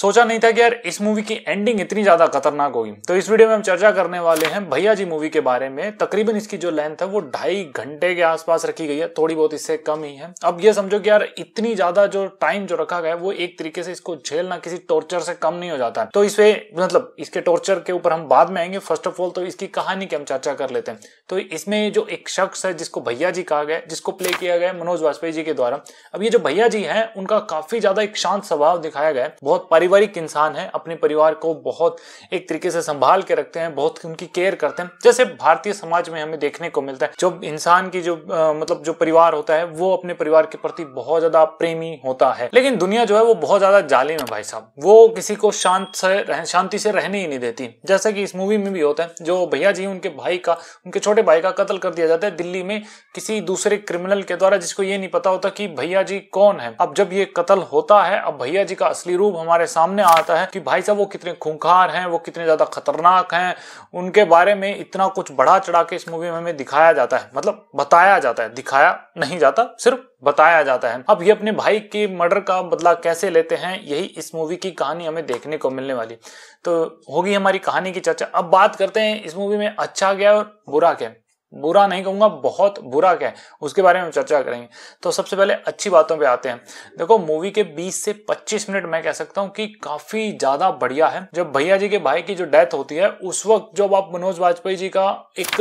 सोचा नहीं था कि यार इस मूवी की एंडिंग इतनी ज्यादा खतरनाक होगी तो इस वीडियो में हम चर्चा करने वाले हैं भैया जी मूवी के बारे में तकरीबन इसकी जो लेंथ है वो ढाई घंटे के आसपास रखी गई है थोड़ी बहुत इससे कम ही है अब ये समझो कि यार इतनी ज्यादा जो टाइम जो रखा गया है वो एक तरीके से इसको झेलना किसी टॉर्चर से कम नहीं हो जाता तो इसे मतलब इसके टॉर्चर के ऊपर हम बाद में आएंगे फर्स्ट ऑफ ऑल तो इसकी कहानी की हम चर्चा कर लेते हैं तो इसमें जो एक शख्स है जिसको भैया जी कहा गया जिसको प्ले किया गया मनोज वाजपेयी जी के द्वारा अब ये जो भैया जी है उनका काफी ज्यादा एक शांत स्वभाव दिखाया गया है बहुत पारिवारिक पारिवारिक इंसान है अपने परिवार को बहुत एक तरीके से संभाल के रखते हैं बहुत उनकी केयर करते हैं जैसे भारतीय समाज में हमें देखने को मिलता है जो इंसान की जो आ, मतलब जो परिवार होता है वो अपने परिवार के प्रति बहुत ज्यादा प्रेमी होता है लेकिन दुनिया जो है वो बहुत ज्यादा जाले में भाई साहब वो किसी को शांत से शांति से रहने ही नहीं देती जैसे कि इस मूवी में भी होता है जो भैया जी उनके भाई का उनके छोटे भाई का कत्ल कर दिया जाता है दिल्ली में किसी दूसरे क्रिमिनल के द्वारा जिसको ये नहीं पता होता कि भैया जी कौन है अब जब ये कत्ल होता है अब भैया जी का असली रूप हमारे साथ सामने आता है कि भाई साहब वो कितने खूंखार हैं वो कितने ज़्यादा खतरनाक हैं उनके बारे में इतना कुछ बढ़ा चढ़ा के इस मूवी में हमें दिखाया जाता है मतलब बताया जाता है दिखाया नहीं जाता सिर्फ बताया जाता है अब ये अपने भाई के मर्डर का बदला कैसे लेते हैं यही इस मूवी की कहानी हमें देखने को मिलने वाली तो होगी हमारी कहानी की चर्चा अब बात करते हैं इस मूवी में अच्छा क्या और बुरा क्या बुरा नहीं कहूंगा बहुत बुरा क्या है उसके बारे में चर्चा करेंगे तो सबसे पहले अच्छी बातों पे आते हैं देखो मूवी के 20 से 25 मिनट मैं कह सकता हूं कि काफी ज्यादा बढ़िया है जब भैया जी के भाई की जो डेथ होती है उस वक्त जब आप मनोज वाजपेयी जी का एक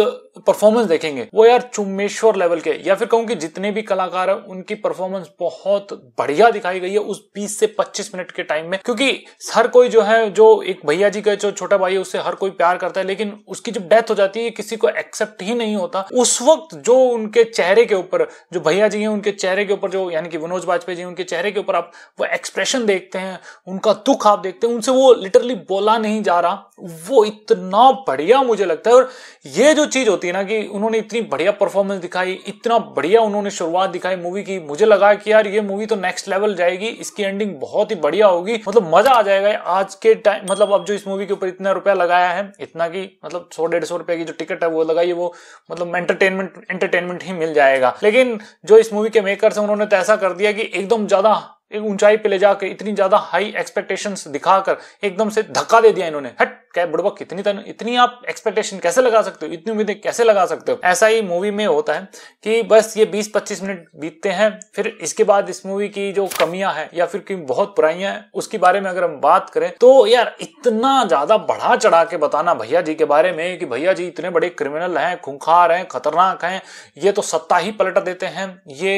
परफॉर्मेंस देखेंगे वो यार चुम्बेश्वर लेवल के या फिर कहूं कि जितने भी कलाकार हैं उनकी परफॉर्मेंस बहुत बढ़िया दिखाई गई है उस 20 से 25 मिनट के टाइम में क्योंकि हर कोई जो है जो एक भैया जी का जो छोटा भाई है उससे हर कोई प्यार करता है लेकिन उसकी जब डेथ हो जाती है किसी को एक्सेप्ट ही नहीं होता उस वक्त जो उनके चेहरे के ऊपर जो भैया जी हैं उनके चेहरे के ऊपर जो यानी कि विनोद वाजपेयी जी उनके चेहरे के ऊपर आप वो एक्सप्रेशन देखते हैं उनका दुख आप देखते हैं उनसे वो लिटरली बोला नहीं जा रहा वो इतना बढ़िया मुझे लगता है और ये जो चीज होती है थी ना कि उन्होंने इतनी बढ़िया परफॉर्मेंस दिखाई इतना बढ़िया उन्होंने शुरुआत दिखाई मूवी की मुझे लगा कि यार ये मूवी तो नेक्स्ट लेवल जाएगी इसकी एंडिंग बहुत ही बढ़िया होगी मतलब मजा आ जाएगा आज के टाइम मतलब अब जो इस मूवी के ऊपर इतना रुपया लगाया है इतना की मतलब सौ डेढ़ सौ रुपए की जो टिकट है वो लगाइए वो मतलब एंटरटेनमेंट एंटरटेनमेंट ही मिल जाएगा लेकिन जो इस मूवी के मेकर है उन्होंने तो ऐसा कर दिया कि एकदम ज्यादा एक ऊंचाई पे ले जाकर इतनी ज्यादा हाई एक्सपेक्टेशंस दिखाकर एकदम से धक्का दे दिया इन्होंने हट क्या बुड़बक कितनी तन, इतनी आप एक्सपेक्टेशन कैसे लगा सकते हो इतनी उम्मीदें कैसे लगा सकते हो ऐसा ही मूवी में होता है कि बस ये 20-25 मिनट बीतते हैं फिर इसके बाद इस मूवी की जो कमियां हैं या फिर बहुत बुराइयां हैं उसके बारे में अगर हम बात करें तो यार इतना ज्यादा बढ़ा चढ़ा के बताना भैया जी के बारे में कि भैया जी इतने बड़े क्रिमिनल हैं खूंखार हैं खतरनाक हैं ये तो सत्ता ही पलट देते हैं ये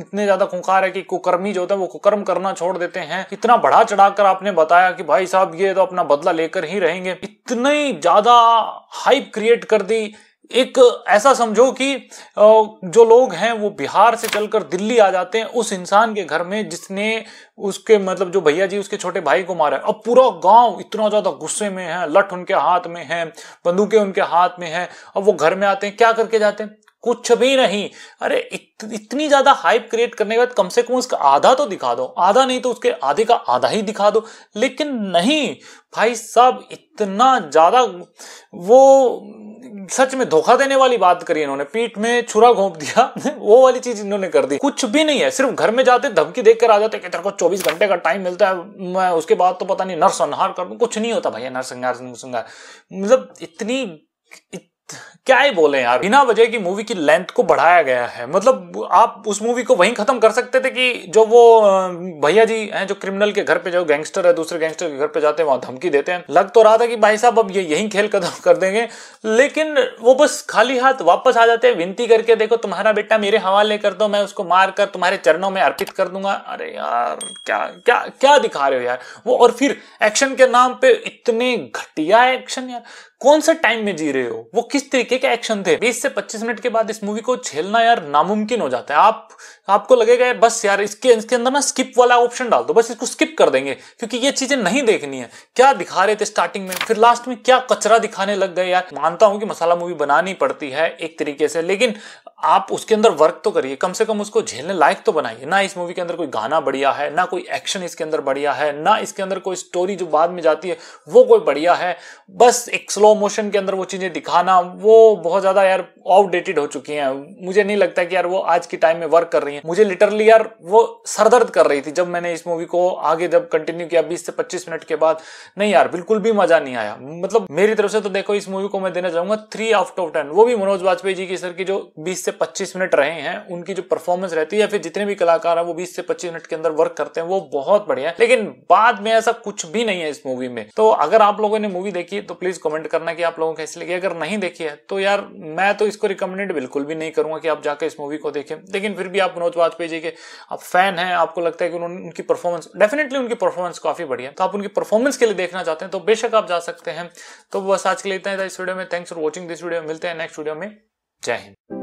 इतने ज्यादा खूंखार है कि कुकर्मी जो होते हैं वो कुकर्म करना छोड़ देते हैं इतना बढ़ा चढ़ाकर आपने बताया कि भाई साहब ये तो अपना बदला लेकर ही रहेंगे देंगे इतनी ज्यादा हाइप क्रिएट कर दी एक ऐसा समझो कि जो लोग हैं वो बिहार से चलकर दिल्ली आ जाते हैं उस इंसान के घर में जिसने उसके मतलब जो भैया जी उसके छोटे भाई को मारा अब पूरा गांव इतना ज्यादा गुस्से में है लठ उनके हाथ में है बंदूकें उनके हाथ में है अब वो घर में आते हैं क्या करके जाते हैं कुछ भी नहीं अरे इत, इतनी ज्यादा हाइप क्रिएट करने के बाद कम से कम उसका आधा तो दिखा दो आधा नहीं तो उसके आधे का आधा ही दिखा दो लेकिन नहीं भाई साहब इतना ज्यादा वो सच में धोखा देने वाली बात करी इन्होंने पीठ में छुरा घोंप दिया वो वाली चीज इन्होंने कर दी कुछ भी नहीं है सिर्फ घर में जाते धमकी देख कर आ जाते कि तेरे को 24 घंटे का टाइम मिलता है मैं उसके बाद तो पता नहीं नरसंहार कर दू कुछ नहीं होता भैया नरसंहार मतलब इतनी इत, क्या ही बोले यार बिना वजह की मूवी की लेंथ को बढ़ाया गया है मतलब आप उस मूवी को वहीं खत्म कर सकते थे कि जो वो भैया जी हैं जो क्रिमिनल के घर पे जो गैंगस्टर है दूसरे गैंगस्टर के घर पे जाते हैं वहां धमकी देते हैं लग तो रहा था कि भाई साहब अब ये यहीं खेल खत्म कर देंगे लेकिन वो बस खाली हाथ वापस आ जाते हैं विनती करके देखो तुम्हारा बेटा मेरे हवाले कर दो मैं उसको मार कर तुम्हारे चरणों में अर्पित कर दूंगा अरे यार क्या क्या क्या दिखा रहे हो यार वो और फिर एक्शन के नाम पे इतने घटिया एक्शन यार कौन सा टाइम में जी रहे हो वो किस तरीके के एक्शन थे बीस से पच्चीस मिनट के बाद इस मूवी को झेलना यार नामुमकिन हो जाता है आप आपको लगेगा बस यार इसके इसके अंदर ना स्किप वाला ऑप्शन डाल दो बस इसको स्किप कर देंगे क्योंकि ये चीजें नहीं देखनी है क्या दिखा रहे थे स्टार्टिंग में फिर लास्ट में क्या कचरा दिखाने लग गए यार मानता हूं कि मसाला मूवी बनानी पड़ती है एक तरीके से लेकिन आप उसके अंदर वर्क तो करिए कम से कम उसको झेलने लायक तो बनाइए ना इस मूवी के अंदर कोई गाना बढ़िया है ना कोई एक्शन इसके अंदर बढ़िया है ना इसके अंदर कोई स्टोरी जो बाद में जाती है वो कोई बढ़िया है बस एक स्लो मोशन के अंदर वो चीज़ें दिखाना वो बहुत ज़्यादा यार आउटडेटेड हो चुकी हैं मुझे नहीं लगता कि यार वो आज के टाइम में वर्क कर रही हैं मुझे लिटरली यार वो सरदर्द कर रही थी जब मैंने इस मूवी को आगे जब कंटिन्यू किया बीस से पच्चीस मिनट के बाद नहीं यार बिल्कुल भी मजा नहीं आया मतलब मेरी तरफ से तो देखो इस मूवी को मैं देना चाहूंगा थ्री आउट ऑफ टेन वो भी मनोज वाजपेयी जी की सर की जो बीस से पच्चीस मिनट रहे हैं उनकी जो परफॉर्मेंस रहती है या फिर जितने भी कलाकार है वो बीस से पच्चीस मिनट के अंदर वर्क करते हैं वो बहुत बढ़िया है लेकिन बाद में ऐसा कुछ भी नहीं है इस मूवी में तो अगर आप लोगों ने मूवी देखी तो प्लीज कमेंट करना कि आप लोगों को कैसे लगी अगर नहीं देखी है तो यार मैं तो इस इसको रिकमेंडेड बिल्कुल भी नहीं करूंगा कि आप जाकर इस मूवी को देखें लेकिन फिर भी आप मनोज वाजपेयी जी के आप फैन हैं आपको लगता है कि उन्होंने उनकी परफॉर्मेंस डेफिनेटली उनकी परफॉर्मेंस काफी बढ़िया तो आप उनकी परफॉर्मेंस के लिए देखना चाहते हैं तो बेशक आप जा सकते हैं तो बस आज के लिए इतना इस वीडियो में thanks for watching this video मिलते हैं नेक्स्ट वीडियो में जय हिंद